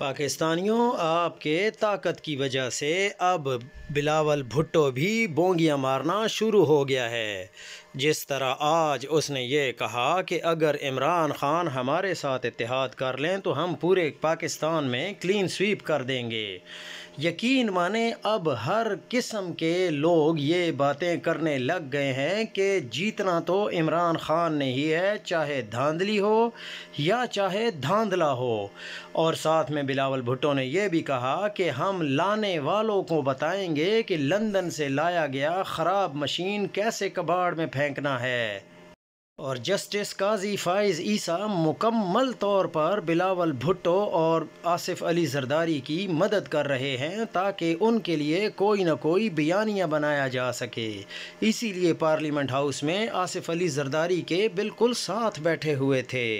पाकिस्तानियों आपके ताकत की वजह से अब बिलावल भुट्टो भी बोंगियां मारना शुरू हो गया है जिस तरह आज उसने ये कहा कि अगर इमरान ख़ान हमारे साथ इतिहाद कर लें तो हम पूरे पाकिस्तान में क्लीन स्वीप कर देंगे यकीन माने अब हर किस्म के लोग ये बातें करने लग गए हैं कि जीतना तो इमरान ख़ान ने ही है चाहे धांधली हो या चाहे धांधला हो और साथ में में बिलावल भुट्टो ने यह भी कहा कि हम लाने वालों को बताएंगे कि लंदन से लाया गया ख़राब मशीन कैसे कबाड़ में फेंकना है और जस्टिस काजी फ़ाइज़ ईसा मुकम्मल तौर पर बिलावल भुट्टो और आसिफ अली जरदारी की मदद कर रहे हैं ताकि उनके लिए कोई ना कोई बयानिया बनाया जा सके इसीलिए पार्लियामेंट हाउस में आसिफ अली जरदारी के बिल्कुल साथ बैठे हुए थे